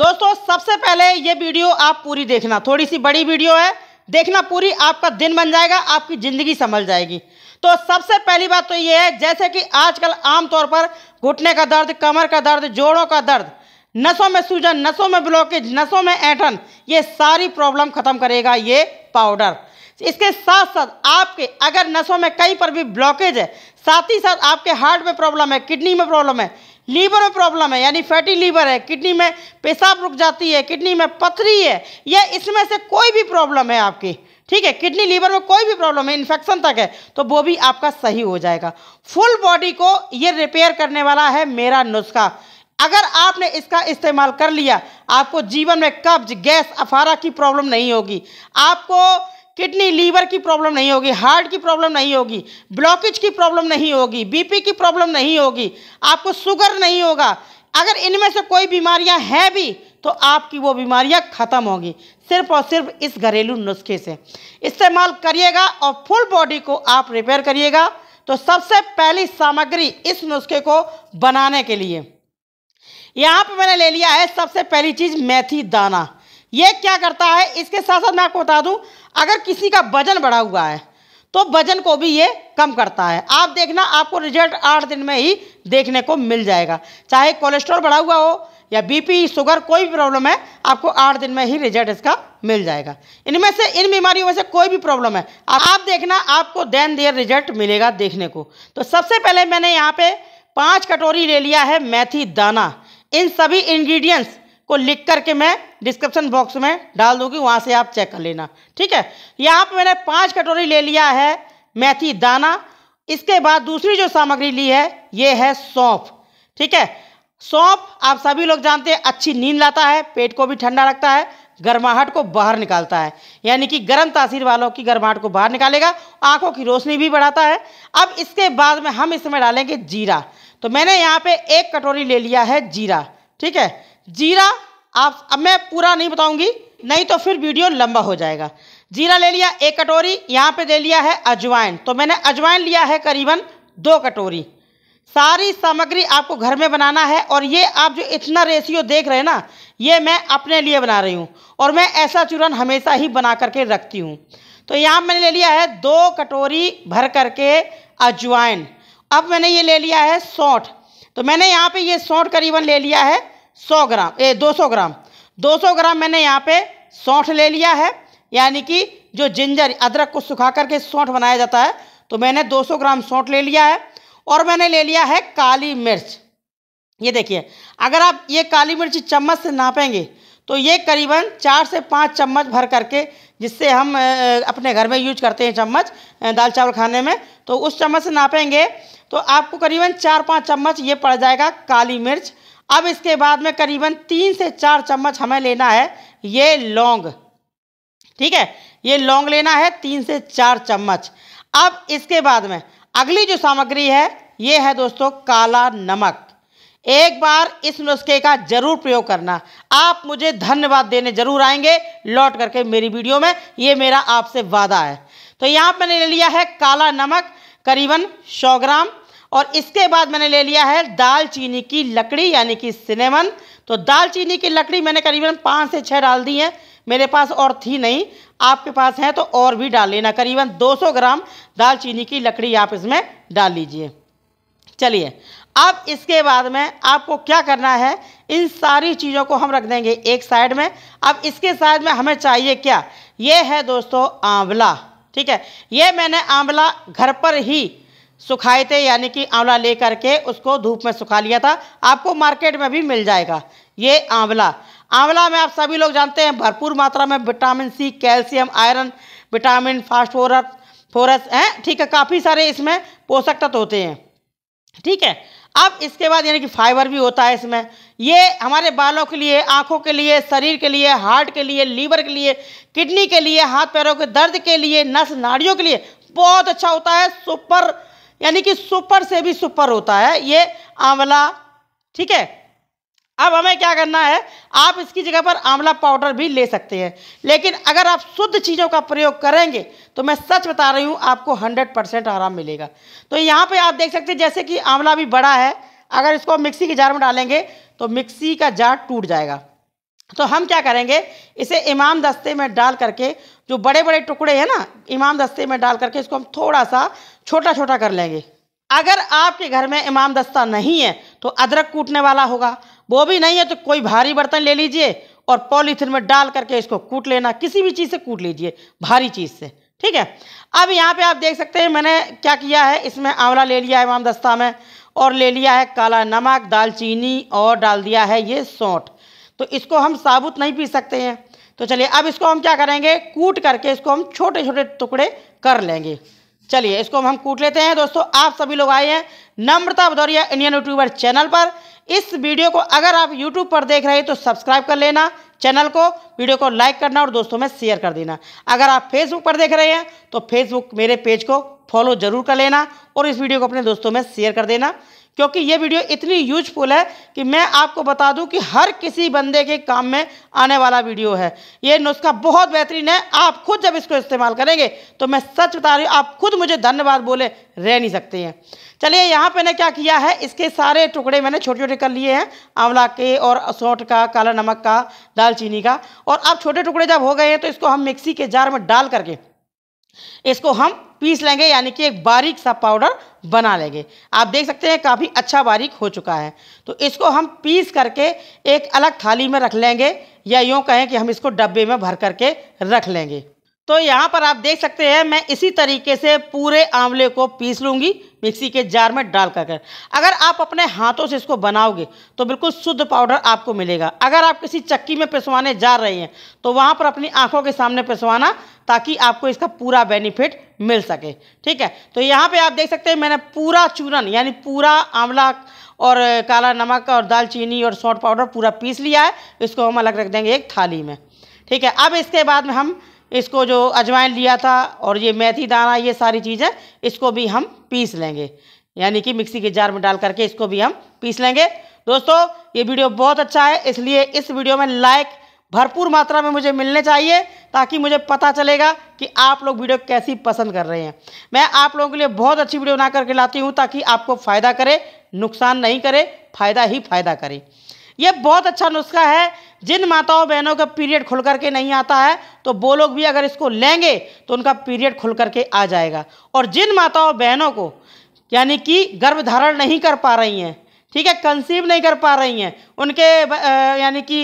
दोस्तों सबसे पहले ये वीडियो आप पूरी देखना थोड़ी सी बड़ी वीडियो है देखना पूरी आपका दिन बन जाएगा आपकी ज़िंदगी संभल जाएगी तो सबसे पहली बात तो ये है जैसे कि आजकल आमतौर पर घुटने का दर्द कमर का दर्द जोड़ों का दर्द नसों में सूजन नसों में ब्लॉकेज नसों में ऐठन ये सारी प्रॉब्लम ख़त्म करेगा ये पाउडर इसके साथ साथ आपके अगर नसों में कहीं पर भी ब्लॉकेज है साथ ही साथ आपके हार्ट में प्रॉब्लम है किडनी में प्रॉब्लम है लीवर में प्रॉब्लम है यानी फैटी लीवर है किडनी में पेशाब रुक जाती है किडनी में पथरी है या इसमें से कोई भी प्रॉब्लम है आपकी ठीक है किडनी लीवर में कोई भी प्रॉब्लम है इन्फेक्शन तक है तो वो भी आपका सही हो जाएगा फुल बॉडी को ये रिपेयर करने वाला है मेरा नुस्खा अगर आपने इसका इस्तेमाल कर लिया आपको जीवन में कब्ज गैस अफारा की प्रॉब्लम नहीं होगी आपको किडनी लीवर की प्रॉब्लम नहीं होगी हार्ट की प्रॉब्लम नहीं होगी ब्लॉकेज की प्रॉब्लम नहीं होगी बीपी की प्रॉब्लम नहीं होगी आपको शुगर नहीं होगा अगर इनमें से कोई बीमारियां हैं भी तो आपकी वो बीमारियां ख़त्म होगी सिर्फ और सिर्फ इस घरेलू नुस्खे से इस्तेमाल करिएगा और फुल बॉडी को आप रिपेयर करिएगा तो सबसे पहली सामग्री इस नुस्खे को बनाने के लिए यहाँ पर मैंने ले लिया है सबसे पहली चीज़ मेथी दाना ये क्या करता है इसके साथ साथ मैं आपको बता दूं अगर किसी का वजन बढ़ा हुआ है तो वजन को भी ये कम करता है आप देखना आपको रिजल्ट आठ दिन में ही देखने को मिल जाएगा चाहे कोलेस्ट्रॉल बढ़ा हुआ हो या बीपी शुगर कोई भी प्रॉब्लम है आपको आठ दिन में ही रिजल्ट इसका मिल जाएगा इनमें से इन बीमारियों में से कोई भी प्रॉब्लम है आप देखना आपको दैन देर रिजल्ट मिलेगा देखने को तो सबसे पहले मैंने यहाँ पे पाँच कटोरी ले लिया है मेथी दाना इन सभी इन्ग्रीडियंट्स को लिख करके मैं डिस्क्रिप्शन बॉक्स में डाल दूंगी वहाँ से आप चेक कर लेना ठीक है यहाँ पर मैंने पाँच कटोरी ले लिया है मेथी दाना इसके बाद दूसरी जो सामग्री ली है ये है सौंफ ठीक है सौंफ आप सभी लोग जानते हैं अच्छी नींद लाता है पेट को भी ठंडा रखता है गर्माहट को बाहर निकालता है यानी कि गर्म तासीर वालों की गर्माहट को बाहर निकालेगा आंखों की रोशनी भी बढ़ाता है अब इसके बाद में हम इसमें डालेंगे जीरा तो मैंने यहाँ पे एक कटोरी ले लिया है जीरा ठीक है जीरा आप अब मैं पूरा नहीं बताऊंगी नहीं तो फिर वीडियो लंबा हो जाएगा जीरा ले लिया एक कटोरी यहाँ पे ले लिया है अजवाइन तो मैंने अजवाइन लिया है करीबन दो कटोरी सारी सामग्री आपको घर में बनाना है और ये आप जो इतना रेशियो देख रहे हैं ना ये मैं अपने लिए बना रही हूँ और मैं ऐसा चूरन हमेशा ही बना करके रखती हूँ तो यहाँ मैंने ले लिया है दो कटोरी भर करके अजवाइन अब मैंने ये ले लिया है सौठ तो मैंने यहाँ पे ये सौठ करीबन ले लिया है सौ ग्राम ए दो सौ ग्राम दो सौ ग्राम मैंने यहाँ पे सौंठ ले लिया है यानी कि जो जिंजर अदरक को सुखा करके सौंठ बनाया जाता है तो मैंने 200 ग्राम सौंठ ले लिया है और मैंने ले लिया है काली मिर्च ये देखिए अगर आप ये काली मिर्च चम्मच से नापेंगे तो ये करीबन चार से पाँच चम्मच भर करके जिससे हम अपने घर में यूज करते हैं चम्मच दाल चावल खाने में तो उस चम्मच से नापेंगे तो आपको करीबन चार पाँच चम्मच ये पड़ जाएगा काली मिर्च अब इसके बाद में करीबन तीन से चार चम्मच हमें लेना है ये लौंग ठीक है ये लौंग लेना है तीन से चार चम्मच अब इसके बाद में अगली जो सामग्री है ये है दोस्तों काला नमक एक बार इस नुस्खे का जरूर प्रयोग करना आप मुझे धन्यवाद देने जरूर आएंगे लौट करके मेरी वीडियो में ये मेरा आपसे वादा है तो यहाँ मैंने ले लिया है काला नमक करीबन सौ ग्राम और इसके बाद मैंने ले लिया है दालचीनी की लकड़ी यानी कि सिनेमन तो दालचीनी की लकड़ी मैंने करीबन पाँच से छः डाल दी है मेरे पास और थी नहीं आपके पास है तो और भी डाल लेना करीबन 200 ग्राम दालचीनी की लकड़ी आप इसमें डाल लीजिए चलिए अब इसके बाद में आपको क्या करना है इन सारी चीज़ों को हम रख देंगे एक साइड में अब इसके साइड में हमें चाहिए क्या ये है दोस्तों आंवला ठीक है ये मैंने आंवला घर पर ही सुखाए थे यानी कि आंवला ले करके उसको धूप में सुखा लिया था आपको मार्केट में भी मिल जाएगा ये आंवला आंवला में आप सभी लोग जानते हैं भरपूर मात्रा में vitamin C calcium iron vitamin phosphorus हैं ठीक है काफ़ी सारे इसमें पोषक तत्व होते हैं ठीक है अब इसके बाद यानी कि फाइबर भी होता है इसमें ये हमारे बालों के लिए आँखों के लिए शरीर के लिए हार्ट के लिए लीवर के लिए किडनी के लिए हाथ पैरों के दर्द के लिए नस नाड़ियों के लिए बहुत अच्छा होता है सुपर यानी कि सुपर से भी सुपर होता है ये आंवला ठीक है अब हमें क्या करना है आप इसकी जगह पर आंवला पाउडर भी ले सकते हैं लेकिन अगर आप शुद्ध चीज़ों का प्रयोग करेंगे तो मैं सच बता रही हूँ आपको 100 परसेंट आराम मिलेगा तो यहाँ पे आप देख सकते हैं जैसे कि आंवला भी बड़ा है अगर इसको मिक्सी के जार में डालेंगे तो मिक्सी का जार टूट जाएगा तो हम क्या करेंगे इसे इमाम दस्ते में डाल करके जो बड़े बड़े टुकड़े हैं ना इमाम दस्ते में डाल करके इसको हम थोड़ा सा छोटा छोटा कर लेंगे अगर आपके घर में इमाम दस्ता नहीं है तो अदरक कूटने वाला होगा वो भी नहीं है तो कोई भारी बर्तन ले लीजिए और पॉलीथिन में डाल करके इसको कूट लेना किसी भी चीज़ से कूट लीजिए भारी चीज़ से ठीक है अब यहाँ पे आप देख सकते हैं मैंने क्या किया है इसमें आंवला ले लिया है इमाम दस्ता में और ले लिया है काला नमक दालचीनी और डाल दिया है ये सौंठ तो इसको हम साबुत नहीं पी सकते हैं तो चलिए अब इसको हम क्या करेंगे कूट करके इसको हम छोटे छोटे टुकड़े कर लेंगे चलिए इसको हम कूट लेते हैं दोस्तों आप सभी लोग आए हैं Namrata Bhadauria Indian YouTuber channel पर इस वीडियो को अगर आप यूट्यूब पर देख रहे हैं तो सब्सक्राइब कर लेना चैनल को वीडियो को लाइक करना और दोस्तों में शेयर कर देना अगर आप फेसबुक पर देख रहे हैं तो फेसबुक मेरे पेज को फॉलो जरूर कर लेना और इस वीडियो को अपने दोस्तों में शेयर कर देना क्योंकि ये वीडियो इतनी यूजफुल है कि मैं आपको बता दूं कि हर किसी बंदे के काम में आने वाला वीडियो है ये नुस्खा बहुत बेहतरीन है आप खुद जब इसको इस्तेमाल करेंगे तो मैं सच बता रही हूँ आप खुद मुझे धन्यवाद बोले रह नहीं सकते हैं चलिए यहाँ पे मैंने क्या किया है इसके सारे टुकड़े मैंने छोटे छोटे कर लिए हैं आंवला के और सौंठ का काला नमक का दालचीनी का और अब छोटे टुकड़े जब हो गए हैं तो इसको हम मिक्सी के जार में डाल करके इसको हम पीस लेंगे यानी कि एक बारीक सा पाउडर बना लेंगे आप देख सकते हैं काफ़ी अच्छा बारीक हो चुका है तो इसको हम पीस करके एक अलग थाली में रख लेंगे या यूँ कहें कि हम इसको डब्बे में भर करके रख लेंगे तो यहाँ पर आप देख सकते हैं मैं इसी तरीके से पूरे आंवले को पीस लूँगी मिक्सी के जार में डाल कर अगर आप अपने हाथों से इसको बनाओगे तो बिल्कुल शुद्ध पाउडर आपको मिलेगा अगर आप किसी चक्की में पिसवाने जा रहे हैं तो वहाँ पर अपनी आंखों के सामने पिसवाना ताकि आपको इसका पूरा बेनिफिट मिल सके ठीक है तो यहाँ पर आप देख सकते हैं मैंने पूरा चूरन यानी पूरा आंवला और काला नमक और दालचीनी और सॉल्ट पाउडर पूरा पीस लिया है इसको हम अलग रख देंगे एक थाली में ठीक है अब इसके बाद में हम इसको जो अजवाइन लिया था और ये मेथी दाना ये सारी चीज़ें इसको भी हम पीस लेंगे यानी कि मिक्सी के जार में डाल करके इसको भी हम पीस लेंगे दोस्तों ये वीडियो बहुत अच्छा है इसलिए इस वीडियो में लाइक भरपूर मात्रा में मुझे मिलने चाहिए ताकि मुझे पता चलेगा कि आप लोग वीडियो कैसी पसंद कर रहे हैं मैं आप लोगों के लिए बहुत अच्छी वीडियो बना करके लाती हूँ ताकि आपको फ़ायदा करे नुकसान नहीं करे फ़ायदा ही फ़ायदा करे ये बहुत अच्छा नुस्खा है जिन माताओं बहनों का पीरियड खुल करके नहीं आता है तो वो लोग भी अगर इसको लेंगे तो उनका पीरियड खुल करके आ जाएगा और जिन माताओं बहनों को यानी कि गर्भधारण नहीं कर पा रही हैं ठीक है कंसीव नहीं कर पा रही हैं उनके यानी कि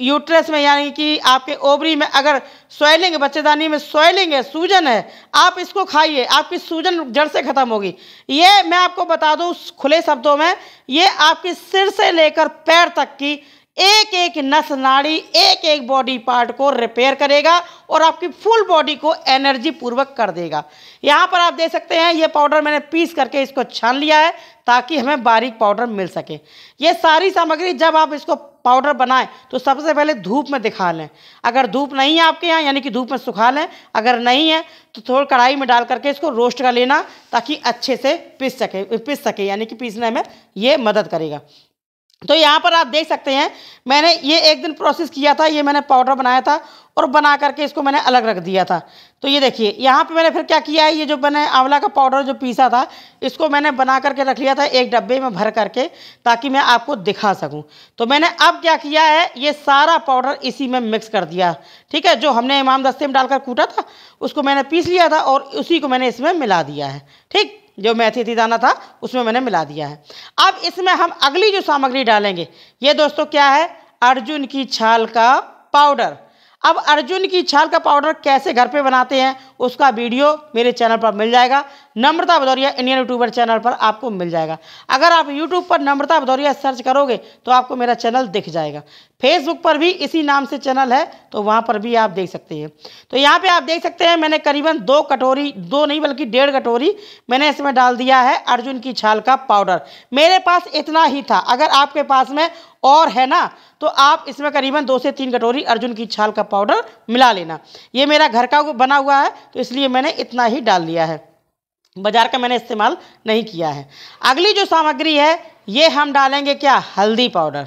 यूट्रस में यानी कि आपके ओवरी में अगर सोयलिंग बच्चेदानी में सोयलिंग है सूजन है आप इसको खाइए आपकी सूजन जड़ से ख़त्म होगी ये मैं आपको बता दूँ खुले शब्दों में ये आपके सिर से लेकर पैर तक की एक एक नस नाड़ी एक एक बॉडी पार्ट को रिपेयर करेगा और आपकी फुल बॉडी को एनर्जी पूर्वक कर देगा यहाँ पर आप देख सकते हैं ये पाउडर मैंने पीस करके इसको छान लिया है ताकि हमें बारीक पाउडर मिल सके ये सारी सामग्री जब आप इसको पाउडर बनाएं तो सबसे पहले धूप में दिखा लें अगर धूप नहीं है आपके यहाँ यानी कि धूप में सुखा लें अगर नहीं है तो थोड़ा कढ़ाई में डाल करके इसको रोस्ट कर लेना ताकि अच्छे से पीस सके पीस सके यानी कि पीसने में ये मदद करेगा तो यहाँ पर आप देख सकते हैं मैंने ये एक दिन प्रोसेस किया था ये मैंने पाउडर बनाया था और बना करके इसको मैंने अलग रख दिया था तो ये देखिए यहाँ पे मैंने फिर क्या किया है ये जो मैंने आंवला का पाउडर जो पीसा था इसको मैंने बना करके रख लिया था एक डब्बे में भर करके ताकि मैं आपको दिखा सकूँ तो मैंने अब क्या किया है ये सारा पाउडर इसी में मिक्स कर दिया ठीक है जो हमने इमाम दस्ते में डालकर कूटा था उसको मैंने पीस लिया था और उसी को मैंने इसमें मिला दिया है ठीक जो मेथी थी दाना था उसमें मैंने मिला दिया है अब इसमें हम अगली जो सामग्री डालेंगे ये दोस्तों क्या है अर्जुन की छाल का पाउडर अब अर्जुन की छाल का पाउडर कैसे घर पे बनाते हैं उसका वीडियो मेरे चैनल पर मिल जाएगा Namrata Bhadauria Indian YouTuber channel पर आपको मिल जाएगा अगर आप यूट्यूब पर नम्रता भदौरिया सर्च करोगे तो आपको मेरा चैनल दिख जाएगा फेसबुक पर भी इसी नाम से चैनल है तो वहाँ पर भी आप देख सकते हैं तो यहाँ पे आप देख सकते हैं मैंने करीबन दो कटोरी दो नहीं बल्कि डेढ़ कटोरी मैंने इसमें डाल दिया है अर्जुन की छाल का पाउडर मेरे पास इतना ही था अगर आपके पास में और है ना तो आप इसमें करीबन दो से तीन कटोरी अर्जुन की छाल का पाउडर मिला लेना ये मेरा घर का बना हुआ है तो इसलिए मैंने इतना ही डाल दिया है बाजार का मैंने इस्तेमाल नहीं किया है अगली जो सामग्री है ये हम डालेंगे क्या हल्दी पाउडर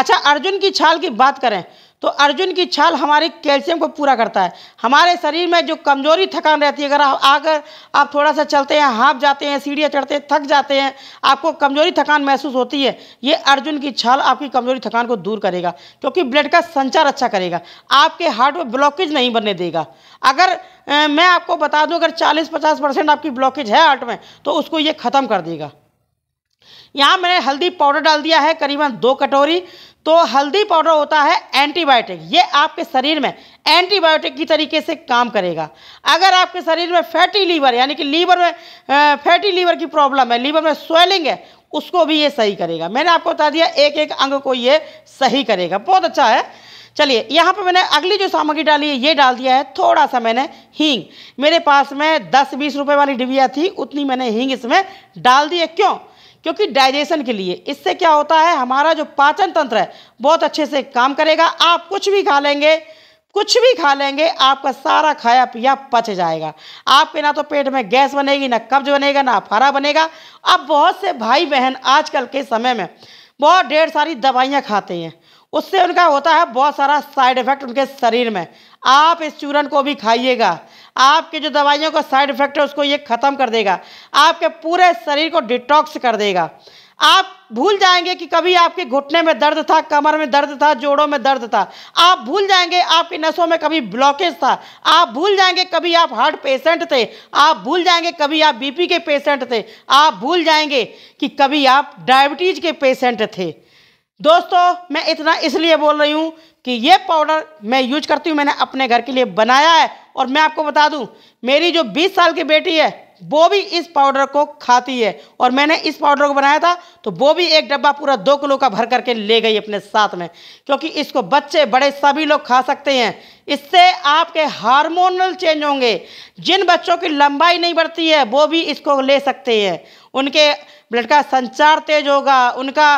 अच्छा अर्जुन की छाल की बात करें तो अर्जुन की छाल हमारी कैल्शियम को पूरा करता है हमारे शरीर में जो कमजोरी थकान रहती है अगर आप अगर आप थोड़ा सा चलते हैं हाँप जाते हैं सीढ़ियाँ चढ़ते हैं थक जाते हैं आपको कमजोरी थकान महसूस होती है ये अर्जुन की छाल आपकी कमजोरी थकान को दूर करेगा क्योंकि ब्लड का संचार अच्छा करेगा आपके हार्ट में ब्लॉकेज नहीं बनने देगा अगर मैं आपको बता दूं अगर 40-50 परसेंट आपकी ब्लॉकेज है आर्ट में तो उसको ये ख़त्म कर देगा यहाँ मैंने हल्दी पाउडर डाल दिया है करीबन दो कटोरी तो हल्दी पाउडर होता है एंटीबायोटिक ये आपके शरीर में एंटीबायोटिक की तरीके से काम करेगा अगर आपके शरीर में फैटी लीवर यानी कि लीवर में फैटी लीवर की प्रॉब्लम है लीवर में स्वेलिंग है उसको भी ये सही करेगा मैंने आपको बता दिया एक एक अंग को ये सही करेगा बहुत अच्छा है चलिए यहाँ पर मैंने अगली जो सामग्री डाली है ये डाल दिया है थोड़ा सा मैंने हींग मेरे पास में दस बीस रुपए वाली डिबिया थी उतनी मैंने हींग इसमें डाल दी है क्यों क्योंकि डाइजेशन के लिए इससे क्या होता है हमारा जो पाचन तंत्र है बहुत अच्छे से काम करेगा आप कुछ भी खा लेंगे कुछ भी खा लेंगे आपका सारा खाया पिया पच जाएगा आपके ना तो पेट में गैस बनेगी ना कब्ज बनेगा ना फारा बनेगा अब बहुत से भाई बहन आजकल के समय में बहुत ढेर सारी दवाइयाँ खाते हैं उससे उनका होता है बहुत सारा साइड इफेक्ट उनके शरीर में आप इस चूरन को भी खाइएगा आपके जो दवाइयों का साइड इफेक्ट है उसको ये ख़त्म कर देगा आपके पूरे शरीर को डिटॉक्स कर देगा आप भूल जाएंगे कि कभी आपके घुटने में दर्द था कमर में दर्द था जोड़ों में दर्द था आप भूल जाएंगे आपकी नसों में कभी ब्लॉकेज था आप भूल जाएंगे कभी आप हार्ट पेशेंट थे आप भूल जाएंगे कभी आप बीपी के पेशेंट थे आप भूल जाएंगे कि कभी आप डायबिटीज़ के पेशेंट थे दोस्तों मैं इतना इसलिए बोल रही हूँ कि ये पाउडर मैं यूज करती हूँ मैंने अपने घर के लिए बनाया है और मैं आपको बता दूँ मेरी जो 20 साल की बेटी है वो भी इस पाउडर को खाती है और मैंने इस पाउडर को बनाया था तो वो भी एक डब्बा पूरा दो किलो का भर करके ले गई अपने साथ में क्योंकि इसको बच्चे बड़े सभी लोग खा सकते हैं इससे आपके हार्मोनल चेंज होंगे जिन बच्चों की लंबाई नहीं बढ़ती है वो भी इसको ले सकते हैं उनके ब्लड का संचार तेज होगा उनका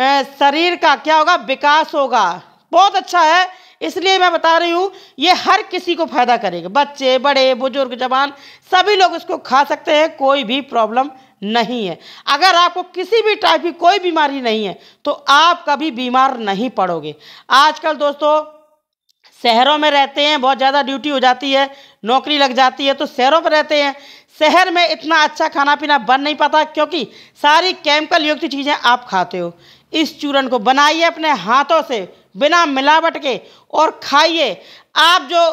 शरीर का क्या होगा विकास होगा बहुत अच्छा है इसलिए मैं बता रही हूँ ये हर किसी को फ़ायदा करेगा बच्चे बड़े बुजुर्ग जवान सभी लोग इसको खा सकते हैं कोई भी प्रॉब्लम नहीं है अगर आपको किसी भी टाइप की कोई बीमारी नहीं है तो आप कभी बीमार नहीं पड़ोगे आजकल दोस्तों शहरों में रहते हैं बहुत ज़्यादा ड्यूटी हो जाती है नौकरी लग जाती है तो शहरों पर रहते हैं शहर में इतना अच्छा खाना पीना बन नहीं पाता क्योंकि सारी केमिकल युक्त चीज़ें आप खाते हो इस चूरन को बनाइए अपने हाथों से बिना मिलावट के और खाइए आप जो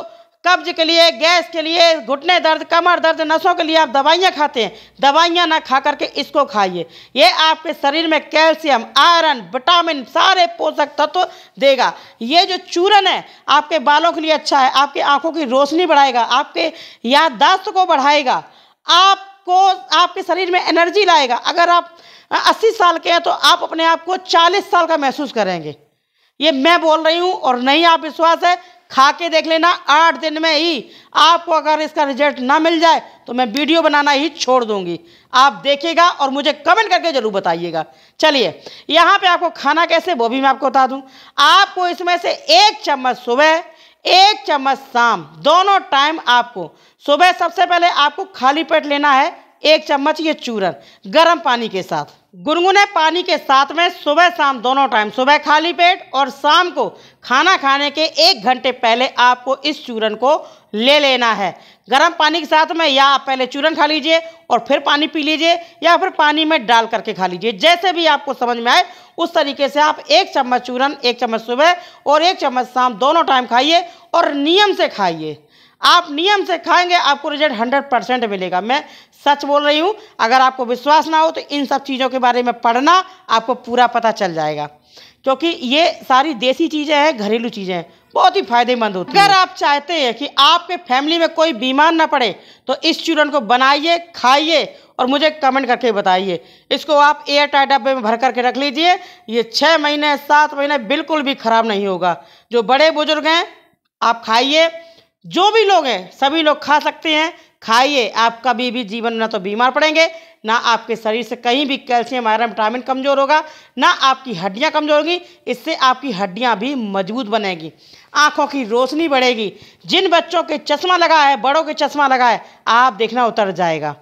कब्ज के लिए गैस के लिए घुटने दर्द कमर दर्द नसों के लिए आप दवाइयाँ खाते हैं दवाइयाँ ना खा करके इसको खाइए ये आपके शरीर में कैल्शियम आयरन विटामिन सारे पोषक तत्व देगा ये जो चूरन है आपके बालों के लिए अच्छा है आपकी आँखों की रोशनी बढ़ाएगा आपके याददाश्त को बढ़ाएगा आप आपको आपके शरीर में एनर्जी लाएगा अगर आप अस्सी साल के हैं तो आप अपने आप को चालीस साल का महसूस करेंगे ये मैं बोल रही हूँ और नहीं आप विश्वास है खा के देख लेना आठ दिन में ही आपको अगर इसका रिजल्ट ना मिल जाए तो मैं वीडियो बनाना ही छोड़ दूंगी आप देखिएगा और मुझे कमेंट करके ज़रूर बताइएगा चलिए यहाँ पे आपको खाना कैसे वो भी मैं आपको बता दूँ आपको इसमें से एक चम्मच सुबह एक चम्मच शाम दोनों टाइम आपको सुबह सबसे पहले आपको खाली पेट लेना है एक चम्मच ये चूरन गर्म पानी के साथ गुनगुने पानी के साथ में सुबह शाम दोनों टाइम सुबह खाली पेट और शाम को खाना खाने के एक घंटे पहले आपको इस चूरन को ले लेना है गर्म पानी के साथ में या आप पहले चूरन खा लीजिए और फिर पानी पी लीजिए या फिर पानी में डाल करके खा लीजिए जैसे भी आपको समझ में आए उस तरीके से आप एक चम्मच चूरन एक चम्मच सुबह और एक चम्मच शाम दोनों टाइम खाइए और नियम से खाइए आप नियम से खाएंगे आपको रिजल्ट हंड्रेड परसेंट मिलेगा मैं सच बोल रही हूँ अगर आपको विश्वास ना हो तो इन सब चीज़ों के बारे में पढ़ना आपको पूरा पता चल जाएगा क्योंकि ये सारी देसी चीज़ें हैं घरेलू चीज़ें हैं बहुत ही फायदेमंद होती है अगर आप चाहते हैं कि आपके फैमिली में कोई बीमार ना पड़े तो इस चूरन को बनाइए खाइए और मुझे कमेंट करके बताइए इसको आप एयर टाइट डब्बे में भर करके रख लीजिए ये छः महीने सात महीने बिल्कुल भी ख़राब नहीं होगा जो बड़े बुजुर्ग हैं आप खाइए जो भी लोग हैं सभी लोग खा सकते हैं खाइए आप कभी भी जीवन ना तो बीमार पड़ेंगे ना आपके शरीर से कहीं भी कैल्शियम आयरन विटामिन कमज़ोर होगा ना आपकी हड्डियां कमज़ोर होगी इससे आपकी हड्डियां भी मजबूत बनेगी आंखों की रोशनी बढ़ेगी जिन बच्चों के चश्मा लगा है बड़ों के चश्मा लगा है आप देखना उतर जाएगा